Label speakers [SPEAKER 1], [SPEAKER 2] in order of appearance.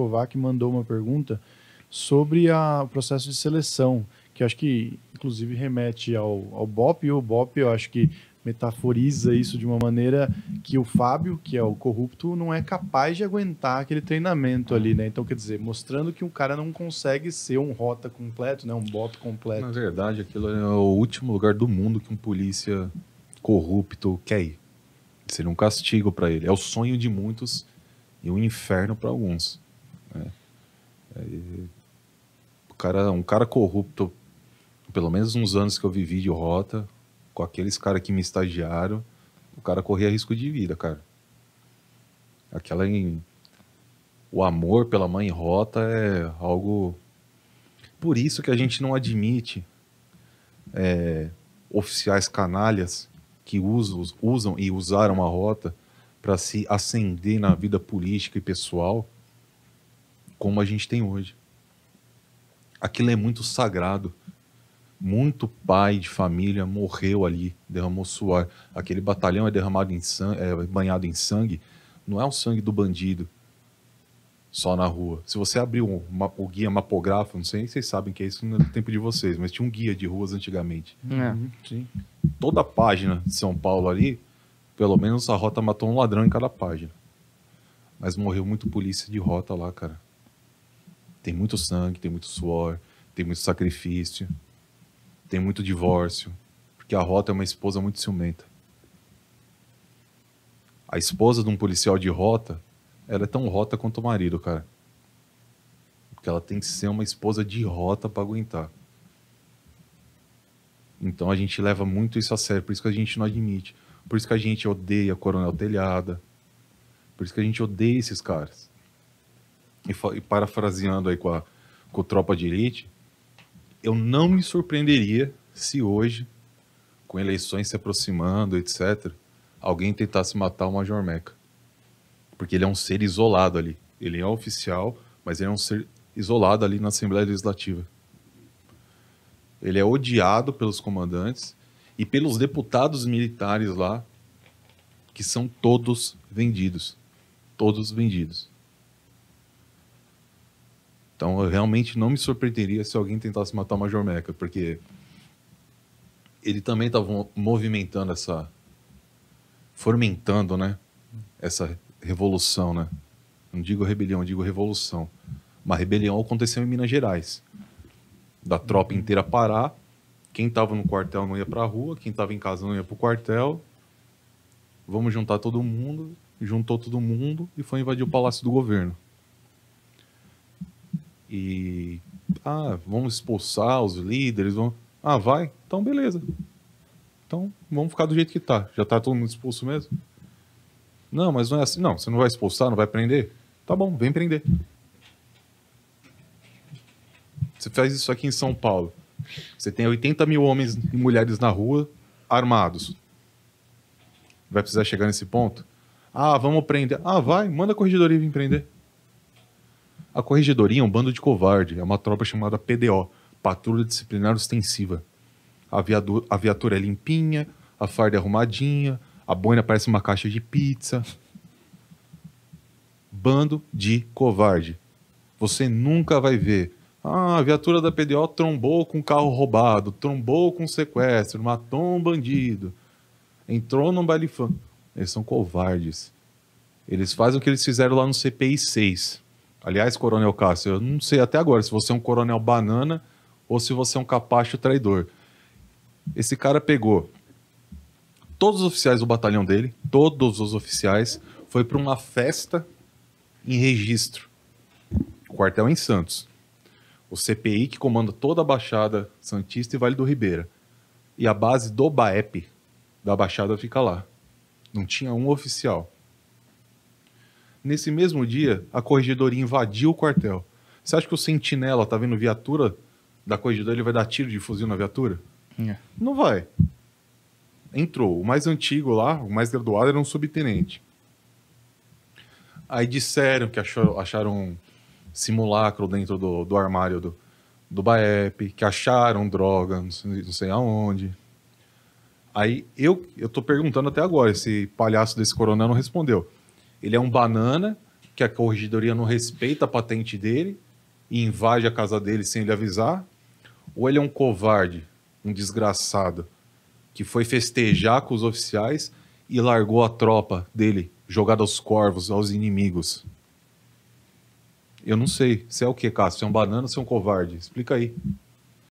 [SPEAKER 1] Kovac mandou uma pergunta sobre a, o processo de seleção, que acho que inclusive remete ao, ao BOP, e o BOP eu acho que metaforiza isso de uma maneira que o Fábio, que é o corrupto, não é capaz de aguentar aquele treinamento ali, né? Então, quer dizer, mostrando que o cara não consegue ser um rota completo, né? Um bop completo. Na verdade, aquilo é o último lugar do mundo que um polícia corrupto quer ir. Seria um castigo para ele. É o sonho de muitos e um inferno para alguns. É. Aí, o cara, um cara corrupto, pelo menos uns anos que eu vivi de rota, com aqueles caras que me estagiaram, o cara corria risco de vida, cara. Aquela em... O amor pela mãe rota é algo... Por isso que a gente não admite é, oficiais canalhas que usam, usam e usaram a rota para se ascender na vida política e pessoal como a gente tem hoje. Aquilo é muito sagrado. Muito pai de família morreu ali, derramou suor. Aquele batalhão é derramado em sangue, é banhado em sangue. Não é o sangue do bandido só na rua. Se você abrir um, uma, o guia mapográfico, não sei se vocês sabem que é isso no tempo de vocês, mas tinha um guia de ruas antigamente. É. Uhum, Toda página de São Paulo ali, pelo menos a rota matou um ladrão em cada página. Mas morreu muito polícia de rota lá, cara. Tem muito sangue, tem muito suor, tem muito sacrifício, tem muito divórcio, porque a Rota é uma esposa muito ciumenta. A esposa de um policial de Rota, ela é tão Rota quanto o marido, cara. Porque ela tem que ser uma esposa de Rota para aguentar. Então a gente leva muito isso a sério, por isso que a gente não admite. Por isso que a gente odeia Coronel Telhada. Por isso que a gente odeia esses caras e, e parafraseando aí com a com tropa de elite, eu não me surpreenderia se hoje, com eleições se aproximando, etc., alguém tentasse matar o Major Meca. Porque ele é um ser isolado ali. Ele é oficial, mas ele é um ser isolado ali na Assembleia Legislativa. Ele é odiado pelos comandantes e pelos deputados militares lá, que são todos vendidos. Todos vendidos. Então eu realmente não me surpreenderia se alguém tentasse matar o Major Mecha, porque ele também estava tá movimentando essa. fomentando, né? Essa revolução, né? Não digo rebelião, digo revolução. Uma rebelião aconteceu em Minas Gerais. Da tropa uhum. inteira parar, quem estava no quartel não ia para a rua, quem estava em casa não ia para o quartel. Vamos juntar todo mundo, juntou todo mundo e foi invadir o palácio do governo e ah, vamos expulsar os líderes, vão, ah, vai, então beleza. Então vamos ficar do jeito que tá. Já tá todo mundo expulso mesmo? Não, mas não é assim. Não, você não vai expulsar, não vai prender? Tá bom, vem prender. Você faz isso aqui em São Paulo. Você tem 80 mil homens e mulheres na rua armados. Vai precisar chegar nesse ponto? Ah, vamos prender. Ah, vai, manda a corrigidoria vir prender. A corregedoria é um bando de covarde, é uma tropa chamada PDO, Patrulha Disciplinar Ostensiva. A, a viatura é limpinha, a farda é arrumadinha, a boina parece uma caixa de pizza. Bando de covarde. Você nunca vai ver. Ah, a viatura da PDO trombou com um carro roubado, trombou com sequestro, matou um bandido, entrou num baile fã. Eles são covardes. Eles fazem o que eles fizeram lá no CPI 6 Aliás, Coronel Cássio, eu não sei até agora se você é um coronel banana ou se você é um capacho traidor. Esse cara pegou todos os oficiais do batalhão dele, todos os oficiais, foi para uma festa em registro. O quartel é em Santos. O CPI que comanda toda a Baixada Santista e Vale do Ribeira. E a base do BAEP da Baixada fica lá. Não tinha um oficial. Nesse mesmo dia, a corregedoria invadiu o quartel. Você acha que o sentinela tá vendo viatura da corregedoria, ele vai dar tiro de fuzil na viatura? É. Não vai. Entrou. O mais antigo lá, o mais graduado, era um subtenente. Aí disseram que achou, acharam um simulacro dentro do, do armário do, do BAEP, que acharam droga, não sei, não sei aonde. Aí eu, eu tô perguntando até agora, esse palhaço desse coronel não respondeu. Ele é um banana que a corregedoria não respeita a patente dele e invade a casa dele sem ele avisar. Ou ele é um covarde, um desgraçado, que foi festejar com os oficiais e largou a tropa dele jogada aos corvos, aos inimigos. Eu não sei. Você é o que, Cássio? Você é um banana ou você é um covarde? Explica aí.